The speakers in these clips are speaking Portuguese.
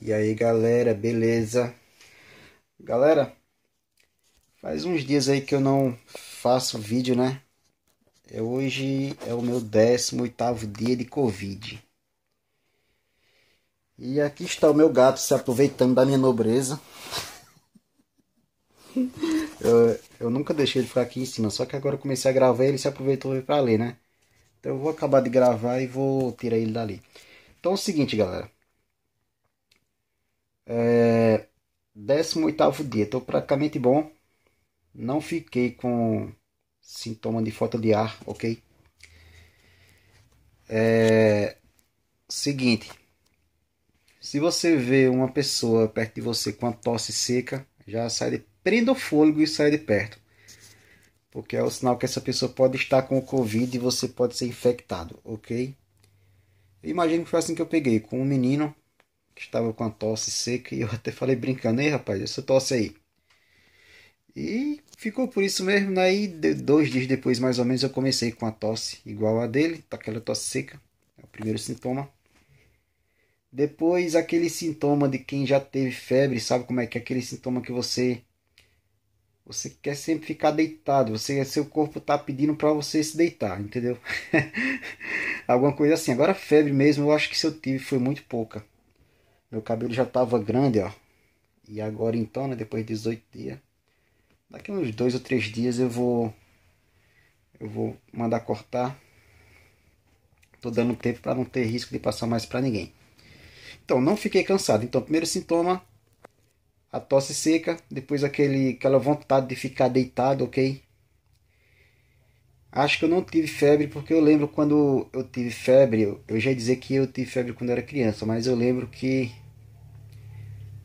E aí galera, beleza? Galera, faz uns dias aí que eu não faço vídeo, né? É, hoje é o meu 18º dia de Covid. E aqui está o meu gato se aproveitando da minha nobreza. eu, eu nunca deixei ele ficar aqui em cima, só que agora eu comecei a gravar e ele se aproveitou para ler, né? Então eu vou acabar de gravar e vou tirar ele dali. Então é o seguinte, galera. É, 18 dia, estou praticamente bom. Não fiquei com sintoma de falta de ar, ok? É, seguinte, se você vê uma pessoa perto de você com a tosse seca, já sai de, prenda o fôlego e sai de perto. Porque é o sinal que essa pessoa pode estar com o Covid e você pode ser infectado, ok? Imagino que foi assim que eu peguei, com um menino que estava com a tosse seca e eu até falei brincando, ei rapaz, essa tosse aí. E ficou por isso mesmo, né? dois dias depois, mais ou menos, eu comecei com a tosse igual a dele, aquela tosse seca, é o primeiro sintoma. Depois, aquele sintoma de quem já teve febre, sabe como é que é aquele sintoma que você você quer sempre ficar deitado, você seu corpo tá pedindo para você se deitar, entendeu? Alguma coisa assim. Agora febre mesmo, eu acho que se eu tive foi muito pouca. Meu cabelo já tava grande, ó. E agora então, né, depois de 18 dias, daqui uns dois ou três dias eu vou eu vou mandar cortar. Tô dando tempo para não ter risco de passar mais para ninguém. Então, não fiquei cansado. Então, primeiro sintoma, a tosse seca, depois aquele aquela vontade de ficar deitado, OK? Acho que eu não tive febre, porque eu lembro quando eu tive febre, eu já ia dizer que eu tive febre quando era criança, mas eu lembro que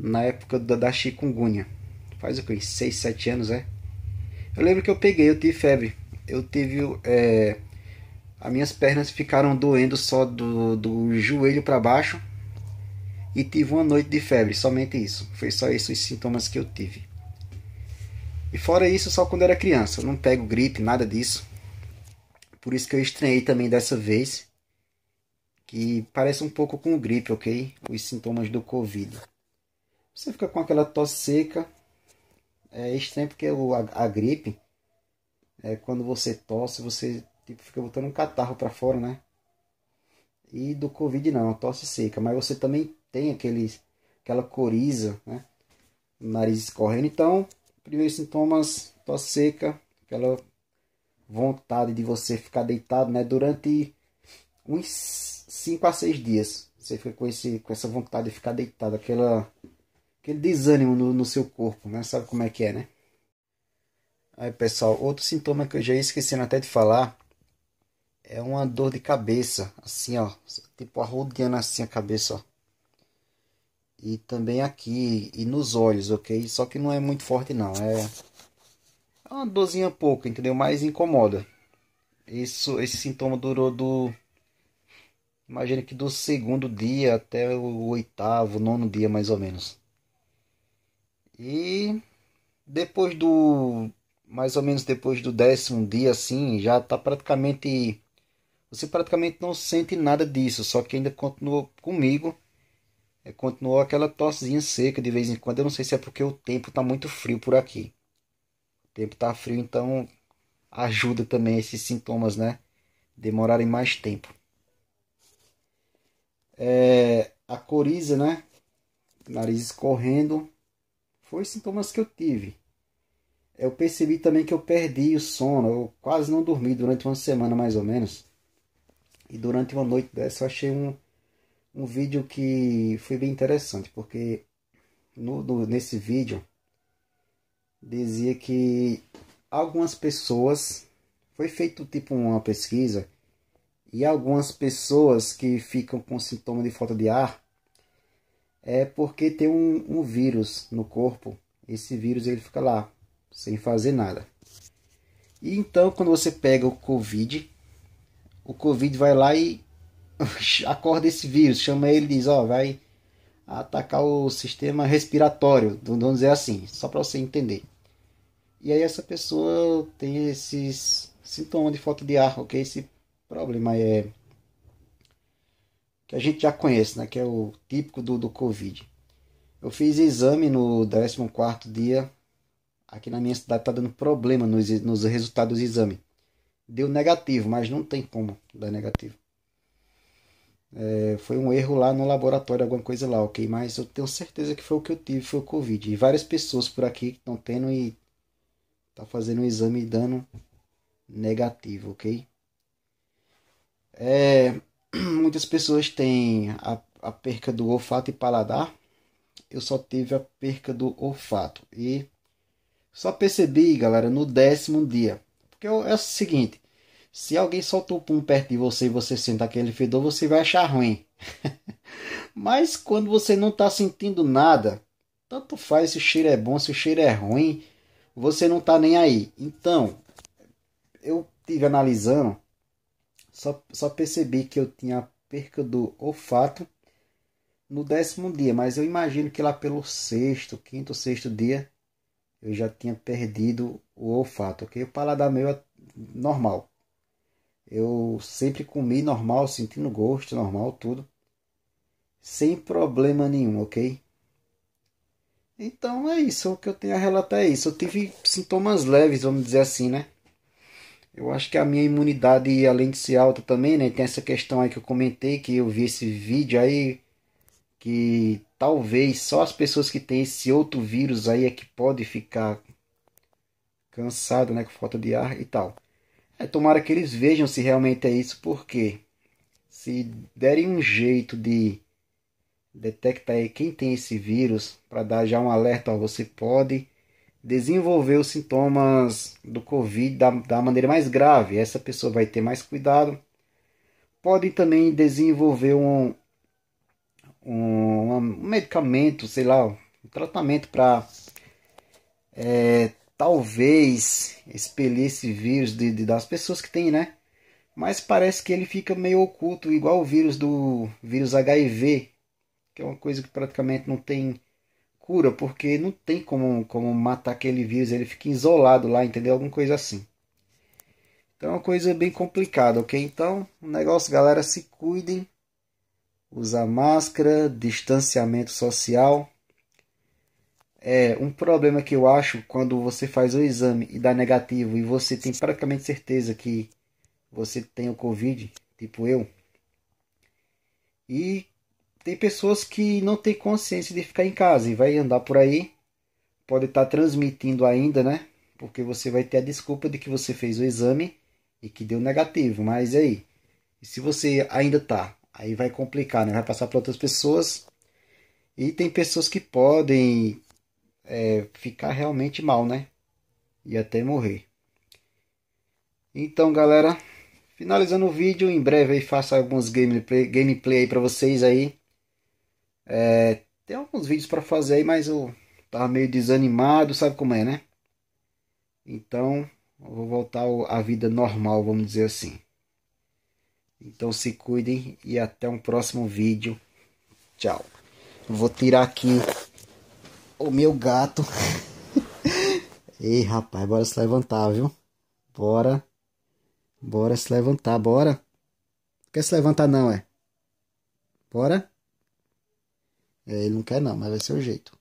na época da chikungunya. Faz o que? 6, 7 anos, é? Eu lembro que eu peguei, eu tive febre. Eu tive. É, as minhas pernas ficaram doendo só do, do joelho para baixo. E tive uma noite de febre, somente isso. Foi só isso os sintomas que eu tive. E fora isso, só quando era criança. Eu não pego gripe, nada disso. Por isso que eu estranhei também dessa vez. Que parece um pouco com gripe, ok? Os sintomas do Covid. Você fica com aquela tosse seca. É estranho porque a, a gripe, é, quando você tosse, você tipo, fica botando um catarro para fora, né? E do Covid não, tosse seca. Mas você também tem aquele aquela coriza, né? O nariz escorrendo. Então, primeiros sintomas, tosse seca, aquela vontade de você ficar deitado, né? Durante uns 5 a 6 dias. Você fica com, esse, com essa vontade de ficar deitado, aquela aquele desânimo no, no, seu corpo, né? Sabe como é que é, né? Aí, pessoal, outro sintoma que eu já ia esquecendo até de falar é uma dor de cabeça, assim, ó, tipo arrodeando assim a cabeça, ó. E também aqui e nos olhos, ok? Só que não é muito forte não, é, é uma dorzinha pouca, entendeu? Mas incomoda. Isso, esse sintoma durou do Imagina que do segundo dia até o oitavo, nono dia mais ou menos. E depois do mais ou menos depois do décimo dia assim, já tá praticamente você praticamente não sente nada disso, só que ainda continuou comigo. É, continuou aquela tossezinha seca de vez em quando. Eu não sei se é porque o tempo tá muito frio por aqui. O tempo tá frio, então ajuda também esses sintomas, né? Demorarem mais tempo. É, a coriza, né? Nariz escorrendo, foi sintomas que eu tive. Eu percebi também que eu perdi o sono, eu quase não dormi durante uma semana mais ou menos. E durante uma noite dessa eu achei um, um vídeo que foi bem interessante, porque no, no, nesse vídeo dizia que algumas pessoas foi feito tipo uma pesquisa e algumas pessoas que ficam com sintoma de falta de ar é porque tem um, um vírus no corpo. Esse vírus ele fica lá, sem fazer nada. E então, quando você pega o Covid, o Covid vai lá e acorda esse vírus, chama ele e diz: Ó, oh, vai atacar o sistema respiratório, então, vamos dizer assim, só para você entender. E aí essa pessoa tem esses sintomas de falta de ar, ok? Esse problema é que a gente já conhece, né? que é o típico do, do Covid. Eu fiz exame no 14º dia, aqui na minha cidade está dando problema nos, nos resultados do exame. Deu negativo, mas não tem como dar negativo. É, foi um erro lá no laboratório, alguma coisa lá, ok? Mas eu tenho certeza que foi o que eu tive, foi o Covid. E várias pessoas por aqui estão tendo e tá fazendo um exame e dando negativo, ok? É, muitas pessoas têm a, a perca do olfato e paladar. Eu só tive a perca do olfato. E só percebi, galera, no décimo dia. Porque eu, é o seguinte: se alguém solta o pum perto de você e você sente aquele fedor, você vai achar ruim. Mas quando você não está sentindo nada, tanto faz se o cheiro é bom, se o cheiro é ruim, você não está nem aí. Então, eu tive analisando, só, só percebi que eu tinha perca do olfato no décimo dia, mas eu imagino que lá pelo sexto, quinto, sexto dia eu já tinha perdido o olfato, ok? O paladar meu é normal. Eu sempre comi normal, sentindo gosto normal, tudo. Sem problema nenhum, ok? Então é isso, o que eu tenho a relatar é isso. Eu tive sintomas leves, vamos dizer assim, né? Eu acho que a minha imunidade, além de ser alta também, né? Tem essa questão aí que eu comentei, que eu vi esse vídeo aí, que talvez só as pessoas que têm esse outro vírus aí é que pode ficar cansado, né? Com falta de ar e tal. É, tomara que eles vejam se realmente é isso, porque se derem um jeito de detectar aí quem tem esse vírus, para dar já um alerta, ó, você pode desenvolver os sintomas do Covid da, da maneira mais grave, essa pessoa vai ter mais cuidado. Pode também desenvolver um, um, um medicamento, sei lá, um tratamento para é, talvez expelir esse vírus de, de, das pessoas que tem, né? Mas parece que ele fica meio oculto, igual o vírus do vírus HIV, que é uma coisa que praticamente não tem loucura, porque não tem como, como matar aquele vírus, ele fica isolado lá, entendeu? Alguma coisa assim. Então é uma coisa bem complicada, ok? Então, o negócio, galera, se cuidem. Usar máscara, distanciamento social. É um problema que eu acho quando você faz o exame e dá negativo e você tem praticamente certeza que você tem o Covid, tipo eu. E tem pessoas que não têm consciência de ficar em casa e vai andar por aí, pode estar tá transmitindo ainda, né? Porque você vai ter a desculpa de que você fez o exame e que deu negativo, mas e aí? E se você ainda tá, aí vai complicar, né? Vai passar para outras pessoas. E tem pessoas que podem é, ficar realmente mal, né? E até morrer. Então, galera, finalizando o vídeo, em breve aí faço alguns gameplay, gameplay aí para vocês aí é, tem alguns vídeos para fazer aí, mas eu tava meio desanimado, sabe como é, né? Então, vou voltar à vida normal, vamos dizer assim. Então se cuidem e até um próximo vídeo. Tchau. Vou tirar aqui o meu gato. Ei, rapaz, bora se levantar, viu? Bora. Bora se levantar, bora. Não quer se levantar não, é? Bora? É, ele não quer não, mas vai ser o jeito.